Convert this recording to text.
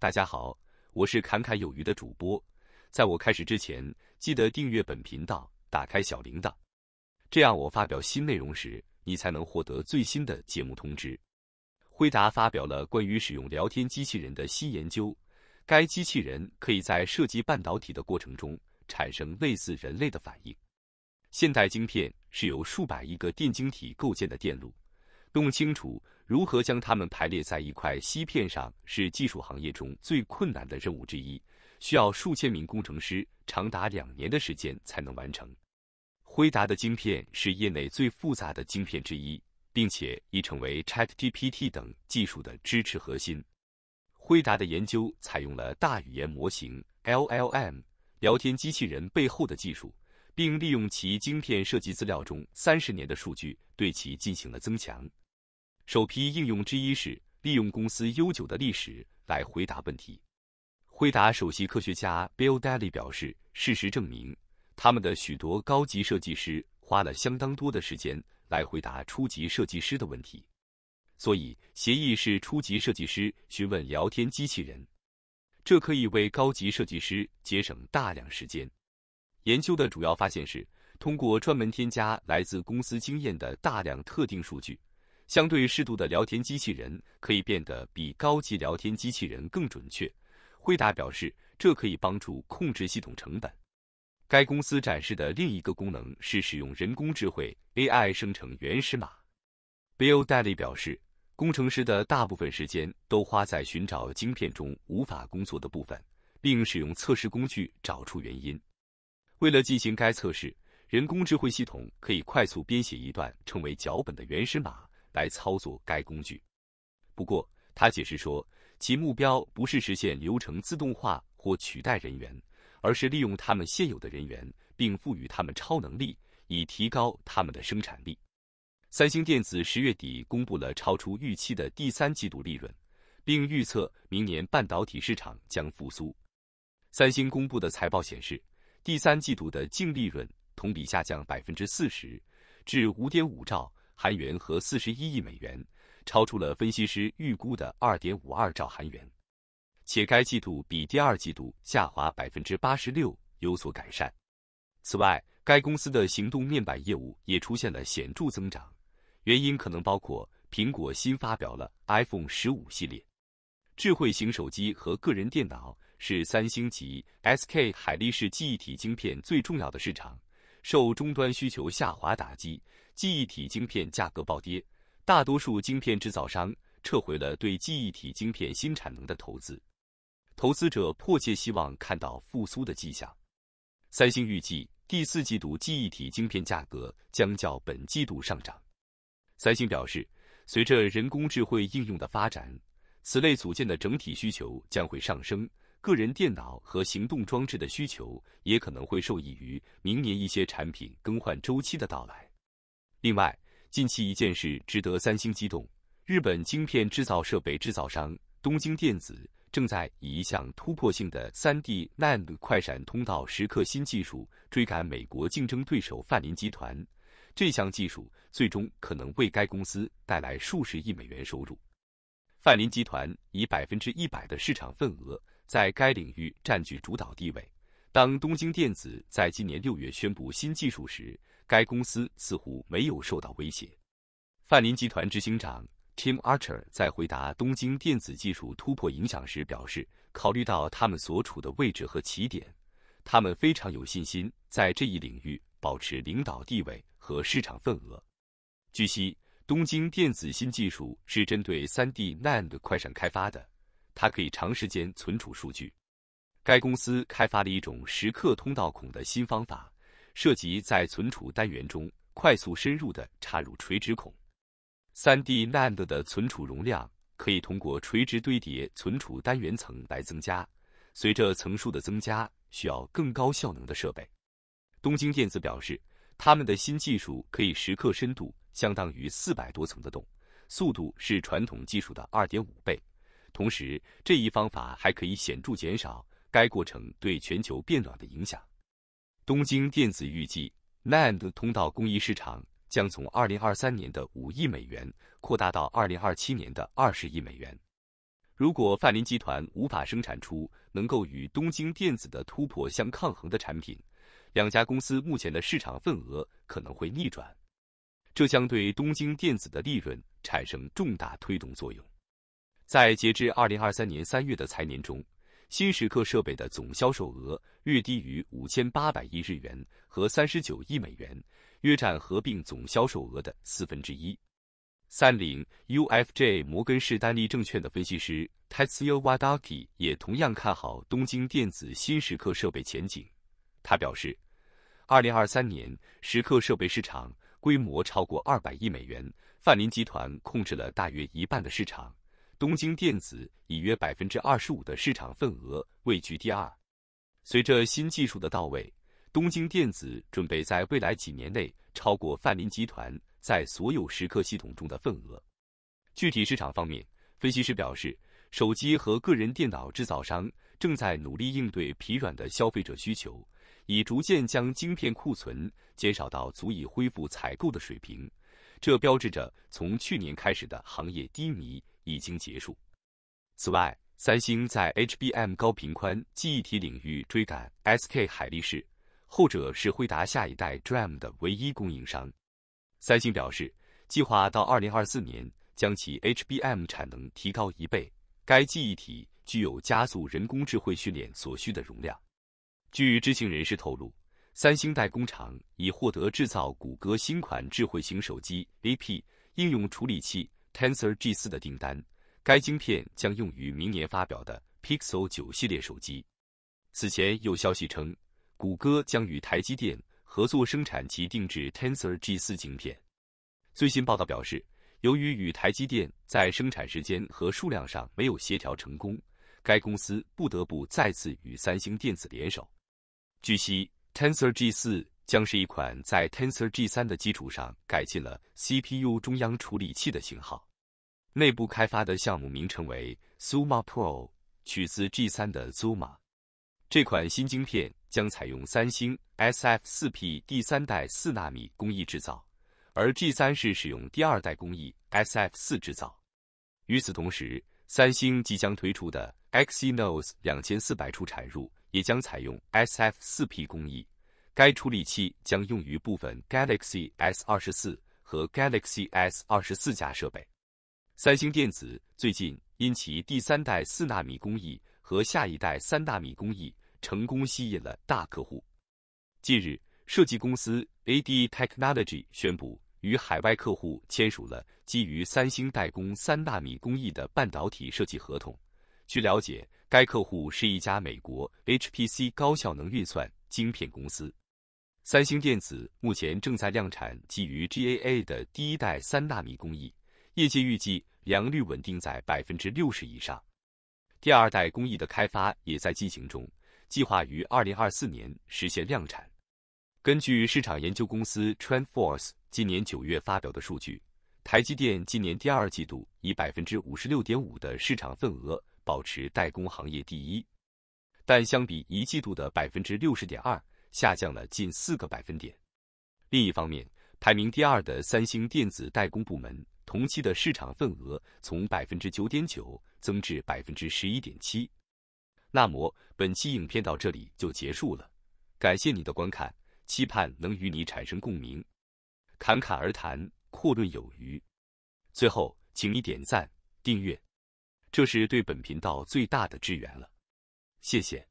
大家好，我是侃侃有余的主播。在我开始之前，记得订阅本频道，打开小铃铛，这样我发表新内容时，你才能获得最新的节目通知。辉达发表了关于使用聊天机器人的新研究，该机器人可以在设计半导体的过程中产生类似人类的反应。现代晶片是由数百亿个电晶体构建的电路，弄清楚。如何将它们排列在一块芯片上是技术行业中最困难的任务之一，需要数千名工程师长达两年的时间才能完成。辉达的晶片是业内最复杂的晶片之一，并且已成为 ChatGPT 等技术的支持核心。辉达的研究采用了大语言模型 （LLM） 聊天机器人背后的技术，并利用其晶片设计资料中三十年的数据对其进行了增强。首批应用之一是利用公司悠久的历史来回答问题。回答首席科学家 Bill Daly 表示：“事实证明，他们的许多高级设计师花了相当多的时间来回答初级设计师的问题。所以，协议是初级设计师询问聊天机器人，这可以为高级设计师节省大量时间。”研究的主要发现是，通过专门添加来自公司经验的大量特定数据。相对适度的聊天机器人可以变得比高级聊天机器人更准确。惠达表示，这可以帮助控制系统成本。该公司展示的另一个功能是使用人工智慧 AI 生成原始码。Bill d a l y 表示，工程师的大部分时间都花在寻找晶片中无法工作的部分，并使用测试工具找出原因。为了进行该测试，人工智慧系统可以快速编写一段称为脚本的原始码。来操作该工具，不过他解释说，其目标不是实现流程自动化或取代人员，而是利用他们现有的人员，并赋予他们超能力，以提高他们的生产力。三星电子十月底公布了超出预期的第三季度利润，并预测明年半导体市场将复苏。三星公布的财报显示，第三季度的净利润同比下降百分之四十，至五点五兆。韩元和四十一亿美元，超出了分析师预估的二点五二兆韩元，且该季度比第二季度下滑百分之八十六有所改善。此外，该公司的行动面板业务也出现了显著增长，原因可能包括苹果新发表了 iPhone 十五系列。智慧型手机和个人电脑是三星级 SK 海力士记忆体晶片最重要的市场，受终端需求下滑打击。记忆体晶片价格暴跌，大多数晶片制造商撤回了对记忆体晶片新产能的投资。投资者迫切希望看到复苏的迹象。三星预计第四季度记忆体晶片价格将较本季度上涨。三星表示，随着人工智能应用的发展，此类组件的整体需求将会上升。个人电脑和行动装置的需求也可能会受益于明年一些产品更换周期的到来。另外，近期一件事值得三星激动。日本晶片制造设备制造商东京电子正在以一项突破性的三 D NAND 快闪通道蚀刻新技术追赶美国竞争对手范林集团。这项技术最终可能为该公司带来数十亿美元收入。范林集团以百分之一百的市场份额在该领域占据主导地位。当东京电子在今年六月宣布新技术时，该公司似乎没有受到威胁。范林集团执行长 Tim Archer 在回答东京电子技术突破影响时表示，考虑到他们所处的位置和起点，他们非常有信心在这一领域保持领导地位和市场份额。据悉，东京电子新技术是针对 3D NAND 快闪开发的，它可以长时间存储数据。该公司开发了一种时刻通道孔的新方法。涉及在存储单元中快速深入的插入垂直孔。3D NAND 的存储容量可以通过垂直堆叠存储单元层来增加。随着层数的增加，需要更高效能的设备。东京电子表示，他们的新技术可以时刻深度相当于四百多层的洞，速度是传统技术的二点五倍。同时，这一方法还可以显著减少该过程对全球变暖的影响。东京电子预计 NAND 通道工艺市场将从2023年的五亿美元扩大到2027年的二十亿美元。如果范林集团无法生产出能够与东京电子的突破相抗衡的产品，两家公司目前的市场份额可能会逆转，这将对东京电子的利润产生重大推动作用。在截至2023年3月的财年中。新时刻设备的总销售额略低于五千八百亿日元和三十九亿美元，约占合并总销售额的四分之一。三菱 U F J 摩根士丹利证券的分析师 Tatsuya Wadaki 也同样看好东京电子新时刻设备前景。他表示，二零二三年时刻设备市场规模超过二百亿美元，范林集团控制了大约一半的市场。东京电子以约百分之二十五的市场份额位居第二。随着新技术的到位，东京电子准备在未来几年内超过泛林集团在所有时刻系统中的份额。具体市场方面，分析师表示，手机和个人电脑制造商正在努力应对疲软的消费者需求，以逐渐将晶片库存减少到足以恢复采购的水平。这标志着从去年开始的行业低迷。已经结束。此外，三星在 HBM 高频宽记忆体领域追赶 SK 海力士，后者是惠达下一代 DRAM 的唯一供应商。三星表示，计划到二零二四年将其 HBM 产能提高一倍。该记忆体具有加速人工智慧训练所需的容量。据知情人士透露，三星代工厂已获得制造谷歌新款智慧型手机 AP 应用处理器。Tensor G4 的订单，该晶片将用于明年发表的 Pixel 9系列手机。此前有消息称，谷歌将与台积电合作生产其定制 Tensor G4 晶片。最新报道表示，由于与台积电在生产时间和数量上没有协调成功，该公司不得不再次与三星电子联手。据悉，Tensor G4。将是一款在 Tensor G3 的基础上改进了 CPU 中央处理器的型号，内部开发的项目名称为 Zuma Pro，取自 G3 的 Zuma。这款新晶片将采用三星 SF4P 第三代四纳米工艺制造，而 G3 是使用第二代工艺 SF4 制造。与此同时，三星即将推出的 Exynos 两千四百处产入也将采用 SF4P 工艺。该处理器将用于部分 Galaxy S 二十四和 Galaxy S 二十四加设备。三星电子最近因其第三代四纳米工艺和下一代三纳米工艺成功吸引了大客户。近日，设计公司 AD Technology 宣布与海外客户签署了基于三星代工三纳米工艺的半导体设计合同。据了解，该客户是一家美国 HPC 高效能运算晶片公司。三星电子目前正在量产基于 GAA 的第一代三纳米工艺，业界预计良率稳定在百分之六十以上。第二代工艺的开发也在进行中，计划于二零二四年实现量产。根据市场研究公司 TrendForce 今年九月发表的数据，台积电今年第二季度以百分之五十六点五的市场份额保持代工行业第一，但相比一季度的百分之六十点二。下降了近四个百分点。另一方面，排名第二的三星电子代工部门，同期的市场份额从百分之九点九增至百分之十一点七。那么本期影片到这里就结束了，感谢你的观看，期盼能与你产生共鸣。侃侃而谈，阔论有余。最后，请你点赞、订阅，这是对本频道最大的支援了。谢谢。